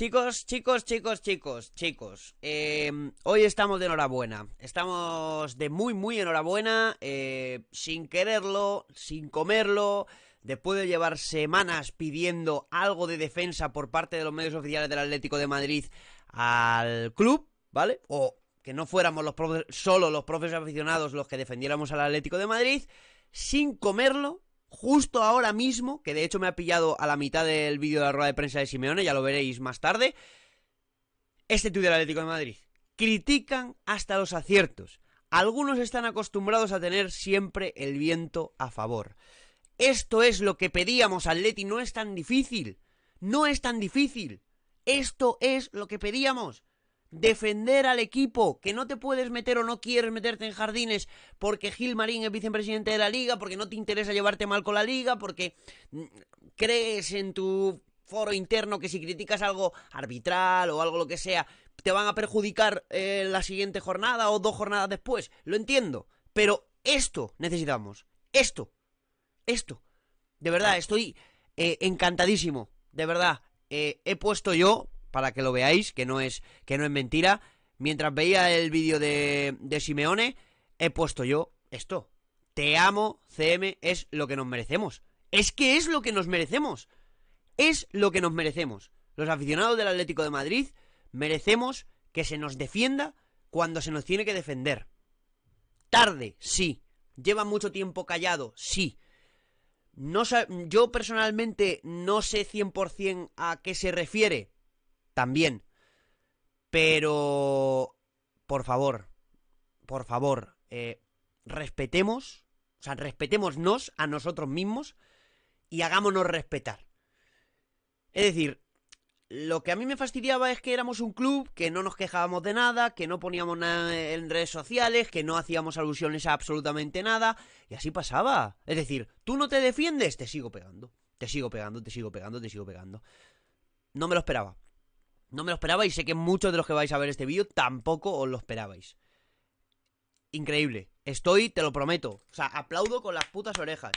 Chicos, chicos, chicos, chicos, chicos, em, hoy estamos de enhorabuena. Estamos de muy, muy enhorabuena, eh, sin quererlo, sin comerlo, después de llevar semanas pidiendo algo de defensa por parte de los medios oficiales del Atlético de Madrid al club, ¿vale? O que no fuéramos los solo los profes aficionados los que defendiéramos al Atlético de Madrid, sin comerlo, justo ahora mismo, que de hecho me ha pillado a la mitad del vídeo de la rueda de prensa de Simeone, ya lo veréis más tarde, este tuit del Atlético de Madrid. Critican hasta los aciertos. Algunos están acostumbrados a tener siempre el viento a favor. Esto es lo que pedíamos, Atleti, no es tan difícil. No es tan difícil. Esto es lo que pedíamos defender al equipo, que no te puedes meter o no quieres meterte en jardines porque Gil Marín es vicepresidente de la liga, porque no te interesa llevarte mal con la liga, porque mm, crees en tu foro interno que si criticas algo arbitral o algo lo que sea, te van a perjudicar eh, la siguiente jornada o dos jornadas después. Lo entiendo, pero esto necesitamos. Esto. Esto. De verdad, estoy eh, encantadísimo. De verdad, eh, he puesto yo para que lo veáis, que no es, que no es mentira. Mientras veía el vídeo de, de Simeone, he puesto yo esto. Te amo, CM, es lo que nos merecemos. Es que es lo que nos merecemos. Es lo que nos merecemos. Los aficionados del Atlético de Madrid merecemos que se nos defienda cuando se nos tiene que defender. Tarde, sí. Lleva mucho tiempo callado, sí. No, yo personalmente no sé 100% a qué se refiere, también. Pero, por favor, por favor, eh, respetemos, o sea, respetémonos a nosotros mismos y hagámonos respetar. Es decir, lo que a mí me fastidiaba es que éramos un club, que no nos quejábamos de nada, que no poníamos nada en redes sociales, que no hacíamos alusiones a absolutamente nada, y así pasaba. Es decir, tú no te defiendes, te sigo pegando, te sigo pegando, te sigo pegando, te sigo pegando. No me lo esperaba. No me lo esperaba y sé que muchos de los que vais a ver este vídeo tampoco os lo esperabais. Increíble. Estoy, te lo prometo. O sea, aplaudo con las putas orejas.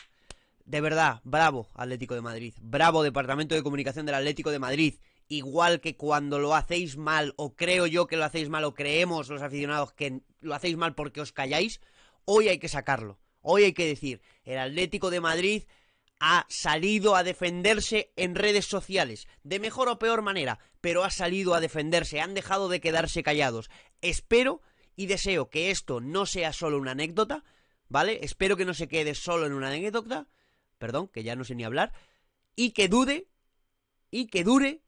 De verdad, bravo Atlético de Madrid. Bravo Departamento de Comunicación del Atlético de Madrid. Igual que cuando lo hacéis mal, o creo yo que lo hacéis mal, o creemos los aficionados que lo hacéis mal porque os calláis, hoy hay que sacarlo. Hoy hay que decir, el Atlético de Madrid ha salido a defenderse en redes sociales, de mejor o peor manera, pero ha salido a defenderse, han dejado de quedarse callados. Espero y deseo que esto no sea solo una anécdota, ¿vale? Espero que no se quede solo en una anécdota, perdón, que ya no sé ni hablar, y que dude, y que dure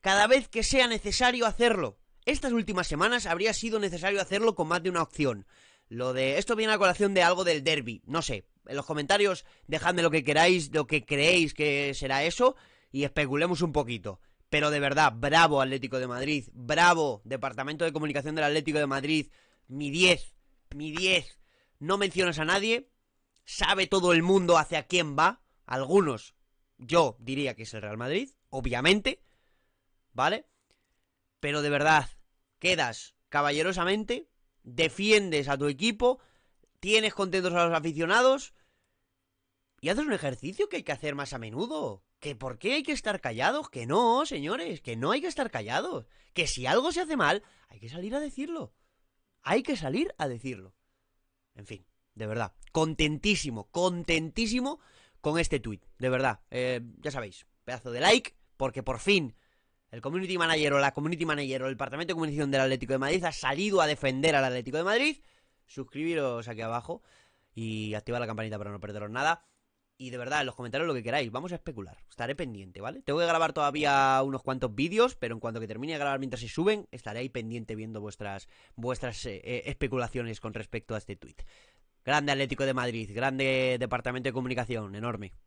cada vez que sea necesario hacerlo. Estas últimas semanas habría sido necesario hacerlo con más de una opción. Lo de esto viene a colación de algo del derby, no sé, en los comentarios dejadme lo que queráis, lo que creéis que será eso y especulemos un poquito. Pero de verdad, bravo Atlético de Madrid, bravo Departamento de Comunicación del Atlético de Madrid, mi 10, mi 10. No mencionas a nadie, sabe todo el mundo hacia quién va, algunos, yo diría que es el Real Madrid, obviamente, ¿vale? Pero de verdad, quedas caballerosamente, defiendes a tu equipo, tienes contentos a los aficionados y un ejercicio que hay que hacer más a menudo. Que por qué hay que estar callados, que no, señores, que no hay que estar callados. Que si algo se hace mal, hay que salir a decirlo. Hay que salir a decirlo. En fin, de verdad, contentísimo, contentísimo con este tuit. De verdad, eh, ya sabéis, pedazo de like, porque por fin el community manager o la community manager o el departamento de comunicación del Atlético de Madrid ha salido a defender al Atlético de Madrid. Suscribiros aquí abajo y activar la campanita para no perderos nada. Y de verdad, en los comentarios lo que queráis, vamos a especular. Estaré pendiente, ¿vale? Tengo que grabar todavía unos cuantos vídeos, pero en cuanto que termine de grabar mientras se suben, estaré ahí pendiente viendo vuestras, vuestras eh, eh, especulaciones con respecto a este tweet. Grande Atlético de Madrid, grande Departamento de Comunicación, enorme.